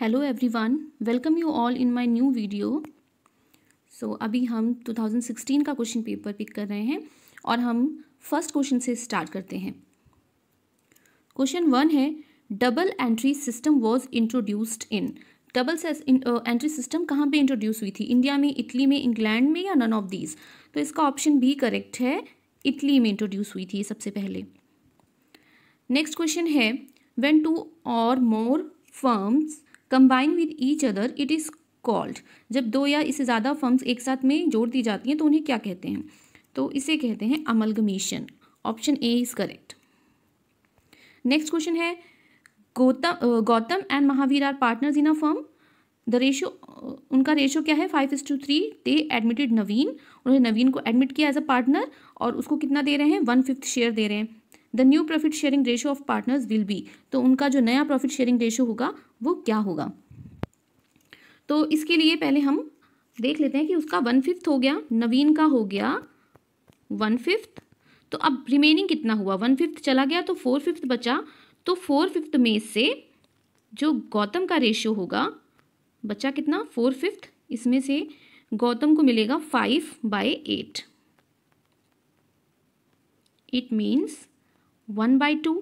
hello everyone welcome you all in my new video so अभी हम 2016 का question paper pick कर रहे हैं और हम फर्स्ट क्वेश्चन से स्टार्ट करते हैं क्वेश्चन वन है double entry system was introduced in double entry system कहाँ पे इंट्रोड्यूस हुई थी इंडिया में इटली में इंग्लैंड में या नन ऑफ दीज तो इसका ऑप्शन भी करेक्ट है इटली में इंट्रोड्यूस हुई थी सबसे पहले नेक्स्ट क्वेश्चन है when two or more firms combine with each other it is called जब दो या इससे ज़्यादा फर्म्स एक साथ में जोड़ दी जाती हैं तो उन्हें क्या कहते हैं तो इसे कहते हैं amalgamation option A is correct next question है Gautam Gautam and Mahavir are partners in a firm the ratio उनका रेशो क्या है five is to three they admitted Naveen उन्होंने नवीन को एडमिट किया एज अ पार्टनर और उसको कितना दे रहे हैं वन फिफ्थ शेयर दे रहे हैं the new profit sharing ratio of partners will be तो उनका जो नया प्रॉफिट शेयरिंग रेशो होगा वो क्या होगा तो इसके लिए पहले हम देख लेते हैं कि उसका वन फिफ्थ हो गया नवीन का हो गया वन फिफ्थ तो अब रिमेनिंग कितना हुआ वन फिफ्थ चला गया तो फोर फिफ्थ बचा तो फोर फिफ्थ में से जो गौतम का रेशियो होगा बचा कितना फोर फिफ्थ इसमें से गौतम को मिलेगा five by eight it means one by two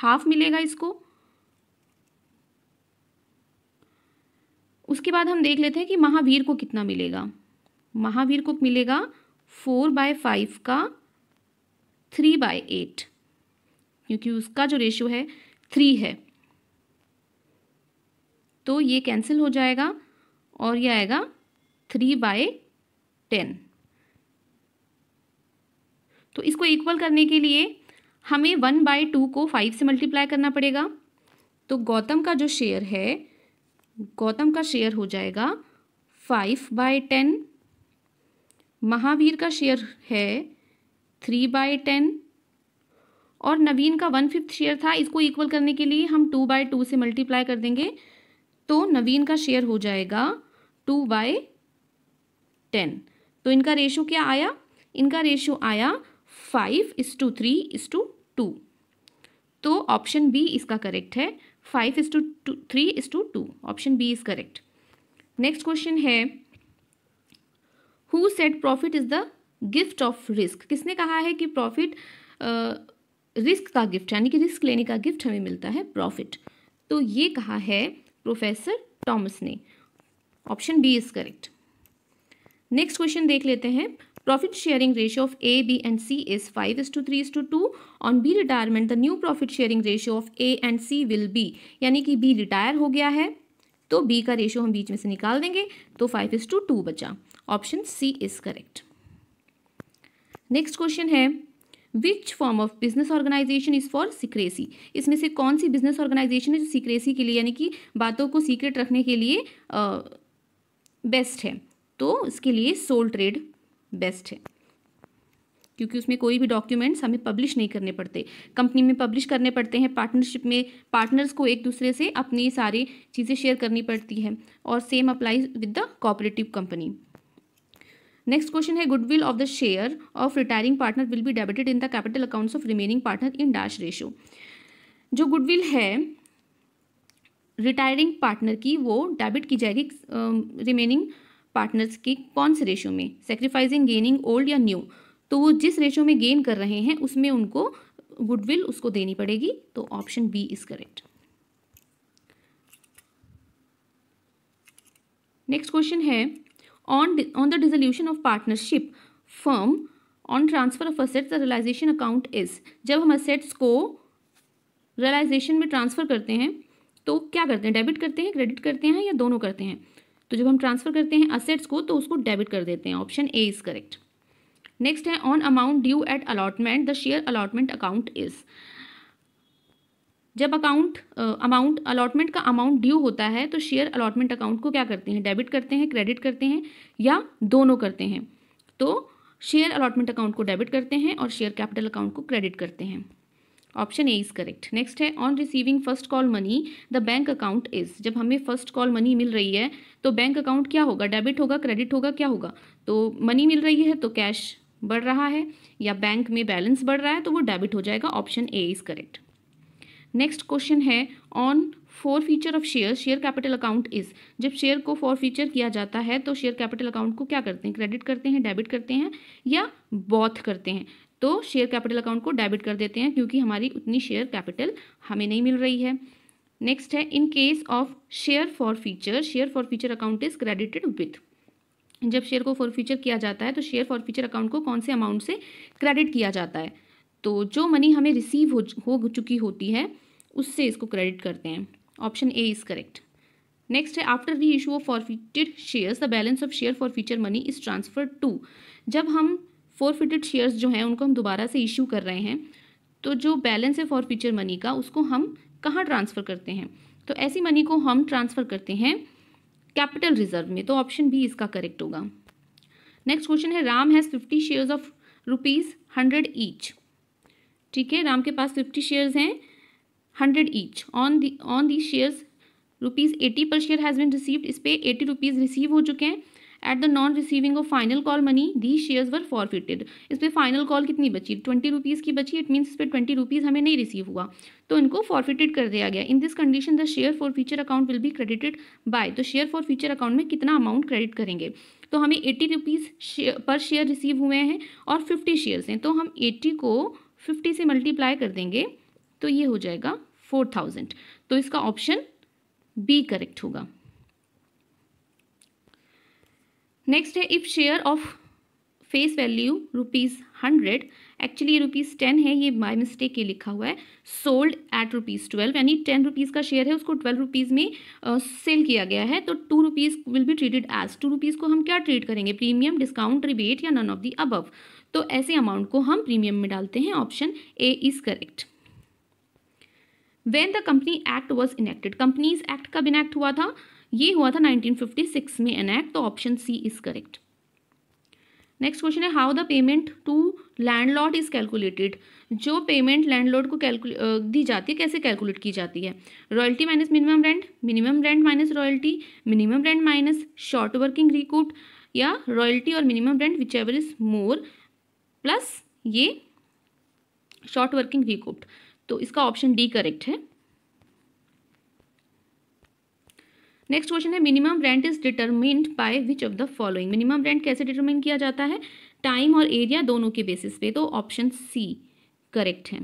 half मिलेगा इसको उसके बाद हम देख लेते हैं कि महावीर को कितना मिलेगा महावीर को मिलेगा फोर बाय फाइव का थ्री बाय एट क्योंकि उसका जो रेशियो है थ्री है तो ये कैंसिल हो जाएगा और ये आएगा थ्री बाय टेन तो इसको इक्वल करने के लिए हमें वन बाय टू को फाइव से मल्टीप्लाई करना पड़ेगा तो गौतम का जो शेयर है गौतम का शेयर हो जाएगा फाइव बाय टेन महावीर का शेयर है थ्री बाय टेन और नवीन का वन फिफ्थ शेयर था इसको इक्वल करने के लिए हम टू बाय टू से मल्टीप्लाई कर देंगे तो नवीन का शेयर हो जाएगा टू बाय टेन तो इनका रेशो क्या आया इनका रेशो आया five is to three is to two तो ऑप्शन बी इसका करेक्ट है five is to two three is to two option B is correct next question है who said profit is the gift of risk किसने कहा है कि profit risk का gift यानी कि रिस्क लेने का गिफ्ट हमें मिलता है प्रॉफिट तो ये कहा है प्रोफेसर टॉमस ने option B is correct next question देख लेते हैं profit sharing ratio of A B and C is five is to three is to two on B retirement the new profit sharing ratio of A and C will be यानी कि B retire हो गया है तो B का ratio हम बीच में से निकाल देंगे तो फाइव इज टू टू बचा option C is correct next question है which form of business organisation is for secrecy इसमें से कौन सी बिजनेस ऑर्गेनाइजेशन है जो सीक्रेसी के लिए यानी कि बातों को सीक्रेट रखने के लिए बेस्ट है तो इसके लिए सोल ट्रेड बेस्ट है क्योंकि उसमें कोई भी डॉक्यूमेंट्स हमें पब्लिश नहीं करने पड़ते कंपनी में पब्लिश करने पड़ते हैं पार्टनरशिप में पार्टनर्स को एक दूसरे से अपनी सारी चीज़ें शेयर करनी पड़ती हैं और same apply with the cooperative company next question है goodwill of the share of retiring partner will be debited in the capital accounts of remaining partner in dash ratio जो गुडविल है रिटायरिंग पार्टनर की वो debit की जाएगी remaining uh, partners की कौन से रेशो में सेक्रीफाइसिंग गेनिंग ओल्ड या न्यू तो वो जिस रेशो में गेन कर रहे हैं उसमें उनको गुडविल उसको देनी पड़ेगी तो option B is correct next question है on on the dissolution of partnership firm on transfer of assets the realisation account is जब हम असेट्स को रियलाइजेशन में ट्रांसफर करते हैं तो क्या करते हैं डेबिट करते हैं क्रेडिट करते हैं या दोनों करते हैं तो जब हम ट्रांसफ़र करते हैं असेट्स को तो उसको डेबिट कर देते हैं option A is correct next है on amount due at allotment the share allotment account is जब अकाउंट अमाउंट अलॉटमेंट का अमाउंट ड्यू होता है तो शेयर अलॉटमेंट अकाउंट को क्या करते हैं डेबिट करते हैं क्रेडिट करते हैं या दोनों करते हैं तो शेयर अलॉटमेंट अकाउंट को डेबिट करते हैं और शेयर कैपिटल अकाउंट को क्रेडिट करते हैं option A is correct next है on receiving first call money the bank account is जब हमें फर्स्ट कॉल मनी मिल रही है तो बैंक अकाउंट क्या होगा डेबिट होगा क्रेडिट होगा क्या होगा तो मनी मिल रही है तो कैश बढ़ रहा है या बैंक में बैलेंस बढ़ रहा है तो वो डेबिट हो जाएगा option A is correct next question है on forfeiture of share share capital account is जब शेयर को फोर फीचर किया जाता है तो शेयर कैपिटल अकाउंट को क्या करते हैं क्रेडिट करते हैं डेबिट करते हैं या बॉथ करते हैं तो शेयर कैपिटल अकाउंट को डेबिट कर देते हैं क्योंकि हमारी उतनी शेयर कैपिटल हमें नहीं मिल रही है नेक्स्ट है in case of share forfeiture share forfeiture account is credited with जब शेयर को फॉरफीचर किया जाता है तो शेयर फॉर फीचर अकाउंट को कौन से अमाउंट से क्रेडिट किया जाता है तो जो मनी हमें रिसीव हो हो चुकी होती है उससे इसको क्रेडिट करते हैं option A is correct next है after reissue of forfeited share the balance of share forfeiture money is transfer to जब हम फोर फिटेड शेयर्स जो हैं उनको हम दोबारा से इशू कर रहे हैं तो जो बैलेंस है फॉर फ्यूचर मनी का उसको हम कहाँ ट्रांसफ़र करते हैं तो ऐसी मनी को हम ट्रांसफ़र करते हैं कैपिटल रिजर्व में तो ऑप्शन बी इसका करेक्ट होगा नेक्स्ट क्वेश्चन है Ram has fifty shares of rupees hundred each ठीक है राम के पास फिफ्टी शेयर्स हैं hundred each on the on the shares rupees eighty per share has been received इस पर एटी रुपीज़ रिसीव हो चुके हैं at the non receiving of final call money the shares were forfeited इस पर final call कितनी बची twenty rupees की बची इट मीन्स इस पर ट्वेंटी रुपीज़ हमें नहीं रिसीव हुआ तो इनको फॉरफिटेड कर दिया गया in this condition the share forfeiture account will be credited by तो शेयर फॉर फ्यूचर अकाउंट में कितना अमाउंट क्रेडिट करेंगे तो हमें eighty rupees share, per share receive हुए हैं और फिफ्टी शेयर्स हैं तो हम एट्टी को फिफ्टी से मल्टीप्लाई कर देंगे तो ये हो जाएगा फोर थाउजेंड तो इसका ऑप्शन बी करेक्ट होगा नेक्स्ट है if share of face value rupees hundred actually rupees ten है ये बाय मिस्टेक के लिखा हुआ है सोल्ड एट रुपीज़ ट्वेल्व यानी टेन रुपीज़ का शेयर है उसको ट्वेल्व रुपीज़ में सेल uh, किया गया है तो two rupees will be treated as two rupees को हम क्या ट्रीट करेंगे प्रीमियम डिस्काउंट रिबेट या नन ऑफ दी अबव तो ऐसे अमाउंट को हम प्रीमियम में डालते हैं option A is correct when the company act was enacted companies act कब इनेक्ट हुआ था ये हुआ था 1956 में एनैक्ट तो option C is correct next question है how the payment to landlord is calculated जो पेमेंट लैंडलॉर्ड को कैलकुलेट दी जाती है कैसे कैलकुलेट की जाती है royalty minus minimum rent minimum rent minus royalty minimum rent minus short working recouped या रॉयल्टी और minimum rent whichever is more plus ये शॉर्ट वर्किंग रिकूप्ट तो इसका ऑप्शन डी करेक्ट है नेक्स्ट क्वेश्चन है minimum rent is determined by which of the following minimum rent कैसे determine किया जाता है टाइम और एरिया दोनों के बेसिस पे तो ऑप्शन सी करेक्ट है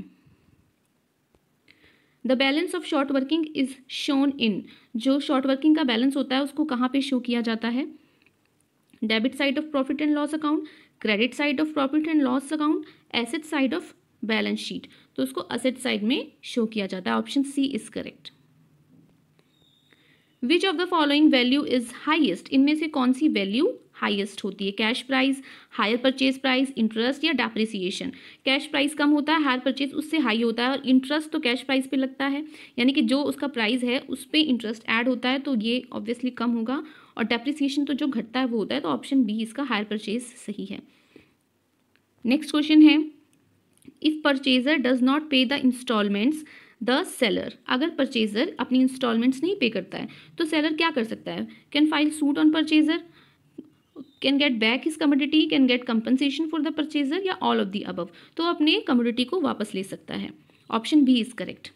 the balance of short working is shown in जो शॉर्ट वर्किंग का बैलेंस होता है उसको कहाँ पे शो किया जाता है debit side of profit and loss account credit side of profit and loss account asset side of balance sheet तो उसको असेट साइड में शो किया जाता है option C is correct which of the following value is highest इनमें से कौन सी वैल्यू हाइएस्ट होती है cash price hire purchase price interest या डेप्रिसिएशन कैश प्राइस कम होता है हायर परचेज उससे हाई होता है और इंटरेस्ट तो कैश प्राइस पे लगता है यानी कि जो उसका प्राइस है उस पर इंटरेस्ट ऐड होता है तो ये ऑब्वियसली कम होगा और डेप्रिसिएशन तो जो घटता है वो होता है तो ऑप्शन बी इसका हायर परचेज सही है नेक्स्ट क्वेश्चन है if purchaser does not pay the instalments the seller अगर परचेजर अपनी इंस्टॉलमेंट्स नहीं पे करता है तो सेलर क्या कर सकता है can file suit on purchaser can get back his commodity can get compensation for the purchaser या ऑल ऑफ दी अबव तो अपने कमोडिटी को वापस ले सकता है option B is correct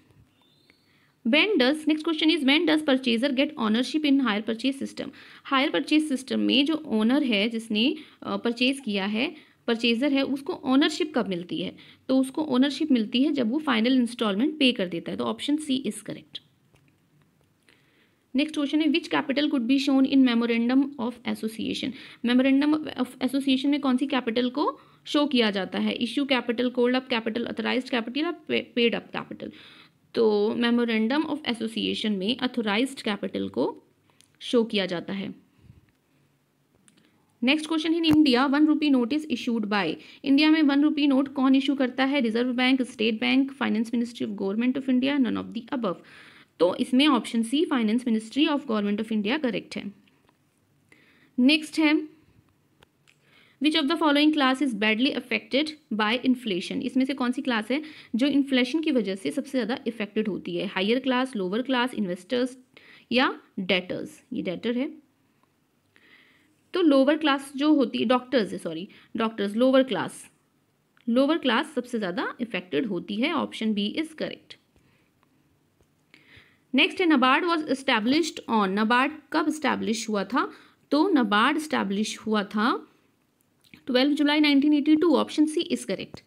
when does next question is when does purchaser get ownership in hire purchase system hire purchase system में जो ऑनर है जिसने परचेज किया है परचेज़र है उसको ओनरशिप कब मिलती है तो उसको ओनरशिप मिलती है जब वो फाइनल इंस्टॉलमेंट पे कर देता है तो option C is correct next question है which capital could be shown in memorandum of association memorandum of association में कौन सी कैपिटल को शो किया जाता है issue capital called up capital authorised capital या पेड अप कैपिटल तो मेमोरेंडम ऑफ एसोसिएशन में अथोराइज कैपिटल को शो किया जाता है नेक्स्ट क्वेश्चन है India one rupee note is issued by India में वन रुपी नोट कौन इशू करता है reserve bank state bank finance ministry of government of India none of the above तो इसमें option C finance ministry of government of India correct है next है which of the following class is badly affected by inflation इसमें से कौन सी class है जो inflation की वजह से सबसे ज़्यादा इफेक्टेड होती है higher class lower class investors या डेटर्स ये डेटर है तो लोअर क्लास जो होती है डॉक्टर्स है sorry doctors lower class lower class सबसे ज़्यादा इफेक्टेड होती है option B is correct next है NABARD was established on NABARD कब इस्टेब्लिश हुआ था तो नबार्ड इस्टेब्लिश हुआ था 12 जुलाई 1982 ऑप्शन सी इज करेक्ट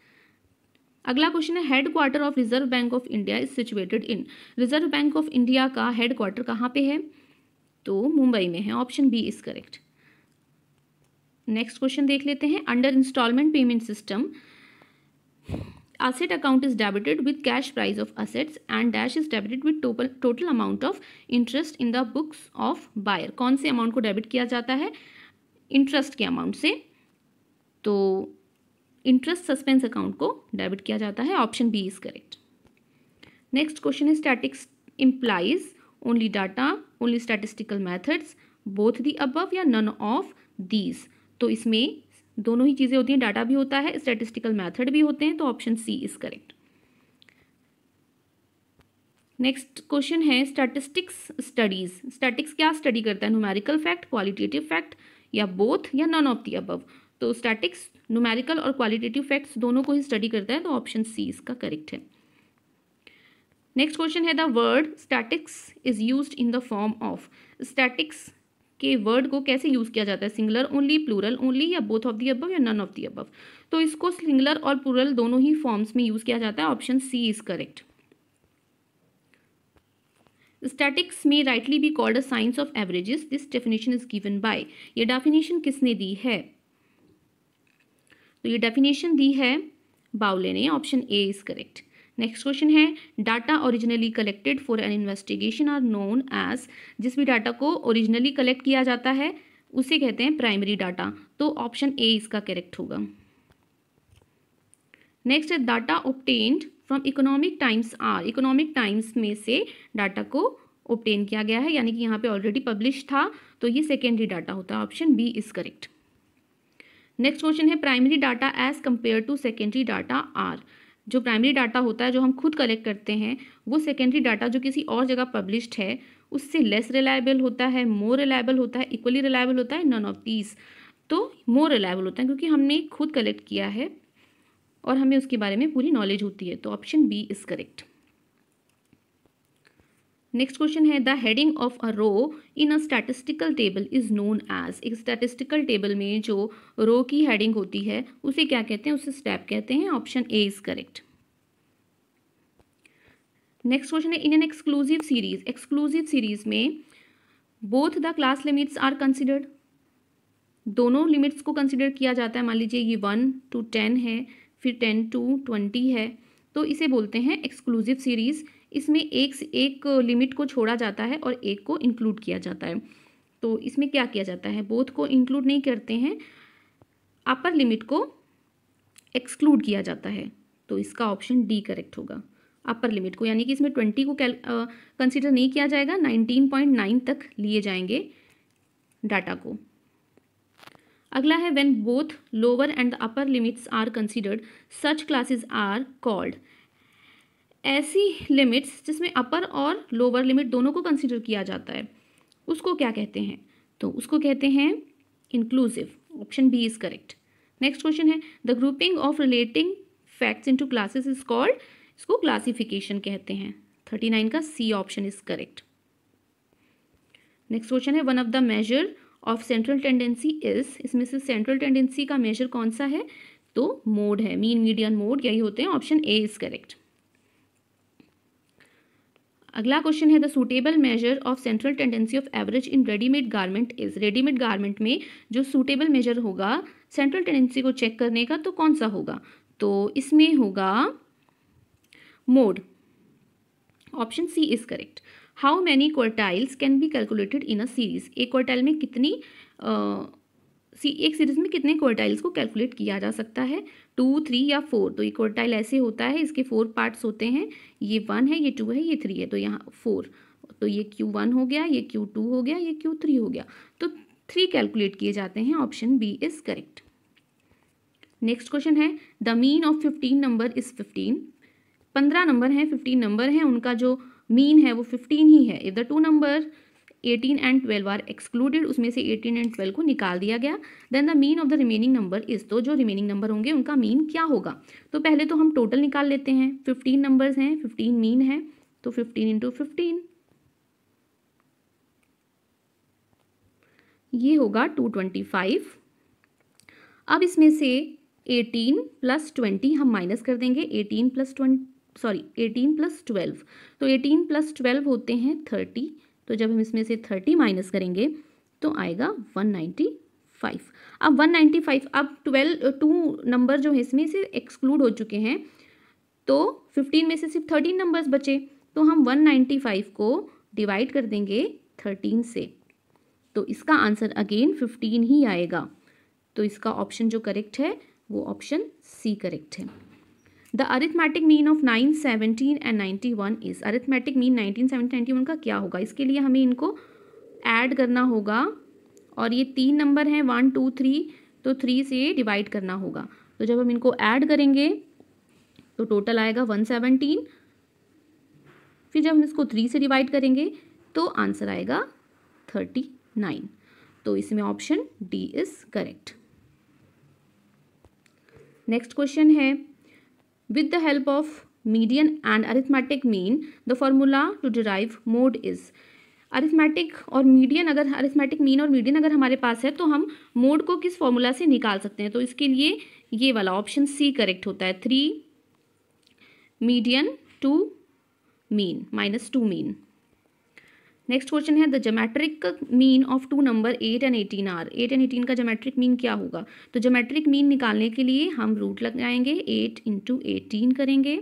अगला क्वेश्चन है headquarter of reserve bank of India is situated in reserve bank of India का हेड क्वार्टर कहाँ पे है तो मुंबई में है option B is correct next question देख लेते हैं under instalment payment system asset account is debited with cash price of assets and dash is debited with total total amount of interest in the books of buyer कौन से amount को debit किया जाता है interest के amount से तो interest suspense account को डेबिट किया जाता है option B is correct next question is statics implies only data only statistical methods both the above या नन ऑफ दीज तो इसमें दोनों ही चीज़ें होती हैं डाटा भी होता है स्टेटिस्टिकल मैथड भी होते हैं तो option C is correct next question है स्टैटिस्टिक्स स्टडीज़ स्टैटिक्स क्या स्टडी करता है न्यूमेरिकल फैक्ट क्वालिटेटिव फैक्ट या बोथ या नॉन ऑफ दी अबव तो स्टैटिक्स न्यूमेरिकल और क्वालिटेटिव फैक्ट्स दोनों को ही स्टडी करता है तो ऑप्शन सी इसका करेक्ट है नेक्स्ट क्वेश्चन है the word statics is use in the form of statics के वर्ड को कैसे यूज़ किया जाता है सिंगुलर ओनली प्लूरल ओनली या बोथ ऑफ दी अबव या नन ऑफ दी अबव तो इसको सिंगुलर और प्लूरल दोनों ही फॉर्म्स में यूज़ किया जाता है option C is correct statics में rightly be called a science of averages this definition is given by ये डेफिनेशन किसने दी है तो ये डेफिनेशन दी है बाउले ने option A is correct next question है data originally collected for an investigation are known as जिस भी डाटा को ओरिजिनली कलेक्ट किया जाता है उसे कहते हैं प्राइमरी डाटा तो ऑप्शन ए इसका करेक्ट होगा नेक्स्ट है data obtained from Economic Times are Economic Times में से डाटा को ऑप्टेन किया गया है यानी कि यहाँ पे ऑलरेडी पब्लिश था तो ये सेकेंडरी डाटा होता है option B is correct next question है primary data as compare to secondary data are जो प्राइमरी डाटा होता है जो हम खुद कलेक्ट करते हैं वो सेकेंडरी डाटा जो किसी और जगह पब्लिश्ड है उससे लेस रिलायबल होता है मोर रिलायबल होता है इक्वली रिलायबल होता है नन ऑफ दीज तो मोर रिलायबल होता है क्योंकि हमने खुद कलेक्ट किया है और हमें उसके बारे में पूरी नॉलेज होती है तो option B is correct next question है the heading of a row in a statistical table is known as एक स्टैटिस्टिकल टेबल में जो रो की हेडिंग होती है उसे क्या कहते हैं उसे स्टेप कहते हैं option A is correct next question है in an exclusive series exclusive series में both the class limits are considered दोनों लिमिट्स को कंसिडर किया जाता है मान लीजिए ये वन टू टेन है फिर टेन टू ट्वेंटी है तो इसे बोलते हैं एक्सक्लूसिव सीरीज़ इसमें एक एक लिमिट को छोड़ा जाता है और एक को इंक्लूड किया जाता है तो इसमें क्या किया जाता है बोथ को इंक्लूड नहीं करते हैं अपर लिमिट को एक्सक्लूड किया जाता है तो इसका ऑप्शन डी करेक्ट होगा अपर लिमिट को यानी कि इसमें ट्वेंटी को कंसिडर नहीं किया जाएगा नाइनटीन पॉइंट नाइन तक लिए जाएंगे डाटा को अगला है when both lower and the upper limits are considered such classes are called ऐसी लिमिट्स जिसमें अपर और लोअर लिमिट दोनों को कंसिडर किया जाता है उसको क्या कहते हैं तो उसको कहते हैं inclusive option B is correct next question है the grouping of relating facts into classes is called इसको क्लासिफिकेशन कहते हैं थर्टी नाइन का C option is correct next question है one of the measure of central tendency is इसमें से central tendency का major कौन सा है तो मोड है मीन मीडियन मोड यही होते हैं ऑप्शन ए इज करेक्ट अगला क्वेश्चन है the suitable measure of central tendency of average in readymade garment is readymade garment में जो सूटेबल मेजर होगा सेंट्रल टेंडेंसी को चेक करने का तो कौन सा होगा तो इसमें होगा mode option C is correct how many quartiles can be calculated in a series एक क्वार्टाइल में कितनी uh, सी एक सीरीज़ में कितने क्वार्टाइल्स को कैलकुलेट किया जा सकता है टू थ्री या फोर तो ये क्वार्टाइल ऐसे होता है इसके फोर पार्ट्स होते हैं ये वन है ये टू है ये थ्री है तो यहाँ फोर तो ये क्यू वन हो गया ये क्यू टू हो गया ये क्यू थ्री हो गया तो थ्री कैलकुलेट किए जाते हैं option B is correct next question है the mean of fifteen number is fifteen पंद्रह नंबर हैं फिफ्टीन नंबर हैं उनका जो मीन है वो फिफ्टीन ही है if the two number eighteen and twelve are excluded उसमें से एटीन एंड ट्वेल्व को निकाल दिया गया then the mean of the remaining number is तो जो रिमेनिंग नंबर होंगे उनका मीन क्या होगा तो पहले तो हम टोटल निकाल लेते हैं फिफ्टीन नंबर्स हैं फिफ्टीन मीन है तो फिफ्टीन इंटू फिफ्टीन ये होगा टू ट्वेंटी फाइव अब इसमें से एटीन प्लस ट्वेंटी हम माइनस कर देंगे eighteen plus twenty sorry eighteen plus twelve तो एटीन प्लस ट्वेल्व होते हैं थर्टी तो जब हम इसमें से थर्टी माइनस करेंगे तो आएगा वन नाइन्टी फाइव अब वन नाइन्टी फाइव अब ट्वेल्व टू नंबर जो है इसमें से एक्सक्लूड हो चुके हैं तो फिफ्टीन में से सिर्फ थर्टीन नंबर्स बचे तो हम वन नाइन्टी फाइव को डिवाइड कर देंगे थर्टीन से तो इसका आंसर अगेन फिफ्टीन ही आएगा तो इसका ऑप्शन जो करेक्ट है वो ऑप्शन सी करेक्ट है the arithmetic mean of nine seventeen and ninety one is arithmetic mean nineteen ninety one का क्या होगा इसके लिए हमें इनको ऐड करना होगा और ये तीन नंबर हैं वन टू थ्री तो थ्री से डिवाइड करना होगा तो जब हम इनको ऐड करेंगे तो टोटल आएगा वन सेवनटीन फिर जब हम इसको थ्री से डिवाइड करेंगे तो आंसर आएगा थर्टी नाइन तो इसमें option D is correct next question है With the help of median and arithmetic mean, the formula to derive mode is arithmetic और मीडियन अगर अरिथमेटिक मीन और मीडियन अगर हमारे पास है तो हम मोड को किस फॉर्मूला से निकाल सकते हैं तो इसके लिए ये वाला ऑप्शन सी करेक्ट होता है three median two mean minus two mean next question है the geometric mean of two number eight and eighteen are eight and eighteen का जोमेट्रिक मीन क्या होगा तो जोमेट्रिक मीन निकालने के लिए हम रूट लगाएंगे एट इंटू एटीन करेंगे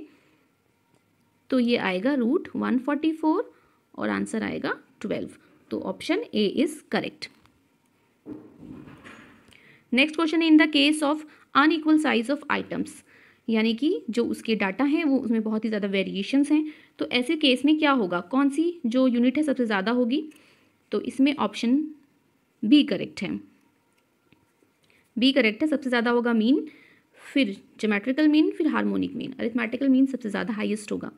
तो ये आएगा रूट वन फोर्टी फोर और आंसर आएगा ट्वेल्व तो option A is correct next question है in the case of unequal size of items यानी कि जो उसके डाटा हैं वो उसमें बहुत ही ज़्यादा वेरिएशंस हैं तो ऐसे केस में क्या होगा कौन सी जो यूनिट है सबसे ज़्यादा होगी तो इसमें ऑप्शन बी करेक्ट है बी करेक्ट है सबसे ज़्यादा होगा मीन फिर जोमेट्रिकल मीन फिर हार्मोनिक मीन अरिथमेटिकल मीन सबसे ज़्यादा हाइएस्ट होगा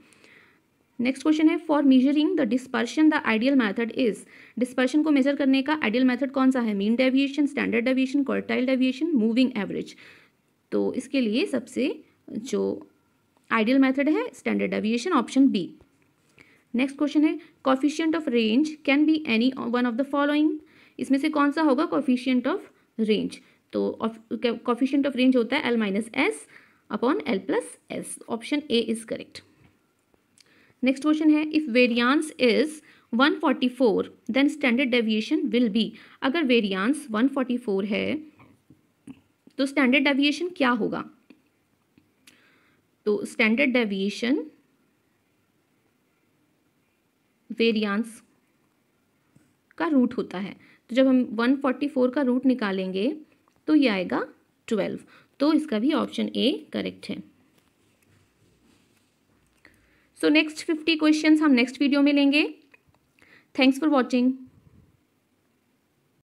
नेक्स्ट क्वेश्चन है for measuring the dispersion the ideal method is dispersion को मेजर करने का आइडियल मैथड कौन सा है mean deviation standard deviation quartile deviation moving average तो इसके लिए सबसे जो आइडियल मेथड है standard deviation option B next question है coefficient of range can be any one of the following इसमें से कौन सा होगा कॉफिशियंट ऑफ रेंज तो कॉफिशियंट ऑफ रेंज होता है L minus S upon L plus S option A is correct next question है if variance is 144 then standard deviation will be अगर वेरियांस 144 है तो स्टैंडर्ड डेविएशन क्या होगा तो स्टैंडर्ड डेविएशन वेरियंस का रूट होता है तो जब हम 144 का रूट निकालेंगे तो ये आएगा 12 तो इसका भी ऑप्शन ए करेक्ट है सो नेक्स्ट 50 क्वेश्चंस हम नेक्स्ट वीडियो में लेंगे थैंक्स फॉर वॉचिंग